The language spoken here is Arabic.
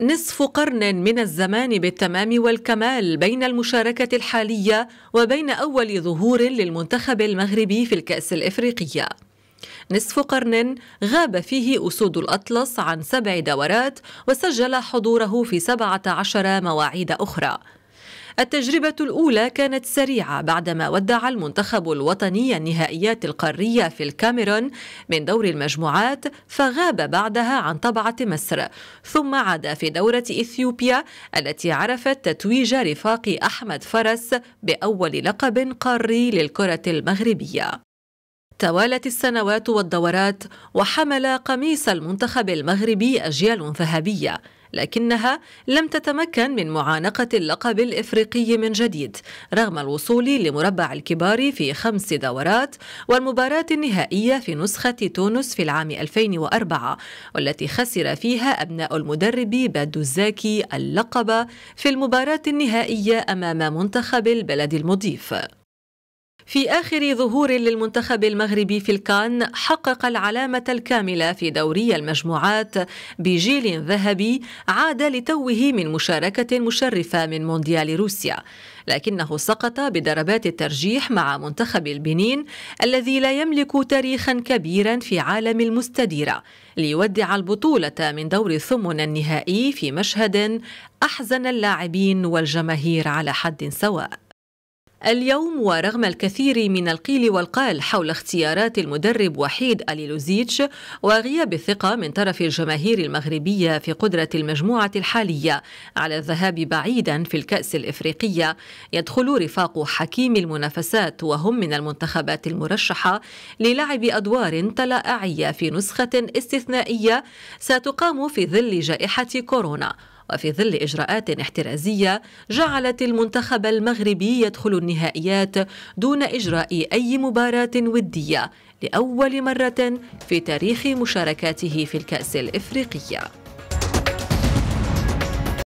نصف قرن من الزمان بالتمام والكمال بين المشاركة الحالية وبين أول ظهور للمنتخب المغربي في الكأس الإفريقية نصف قرن غاب فيه أسود الأطلس عن سبع دورات وسجل حضوره في 17 مواعيد أخرى التجربة الأولى كانت سريعة بعدما ودع المنتخب الوطني النهائيات القارية في الكاميرون من دور المجموعات فغاب بعدها عن طبعة مصر ثم عاد في دورة إثيوبيا التي عرفت تتويج رفاق أحمد فرس بأول لقب قاري للكرة المغربية توالت السنوات والدورات وحمل قميص المنتخب المغربي أجيال ذهبية لكنها لم تتمكن من معانقة اللقب الإفريقي من جديد رغم الوصول لمربع الكبار في خمس دورات والمباراة النهائية في نسخة تونس في العام 2004 والتي خسر فيها أبناء المدرب بادو الزاكي اللقب في المباراة النهائية أمام منتخب البلد المضيف في آخر ظهور للمنتخب المغربي في الكان حقق العلامة الكاملة في دوري المجموعات بجيل ذهبي عاد لتوه من مشاركة مشرفة من مونديال روسيا لكنه سقط بضربات الترجيح مع منتخب البنين الذي لا يملك تاريخا كبيرا في عالم المستديرة ليودع البطولة من دور الثمن النهائي في مشهد أحزن اللاعبين والجماهير على حد سواء اليوم ورغم الكثير من القيل والقال حول اختيارات المدرب وحيد أليلوزيتش وغياب الثقة من طرف الجماهير المغربية في قدرة المجموعة الحالية على الذهاب بعيدا في الكأس الإفريقية يدخل رفاق حكيم المنافسات وهم من المنتخبات المرشحة للعب أدوار تلائعية في نسخة استثنائية ستقام في ظل جائحة كورونا وفي ظل إجراءات احترازية جعلت المنتخب المغربي يدخل النهائيات دون إجراء أي مباراة ودية لأول مرة في تاريخ مشاركاته في الكأس الإفريقية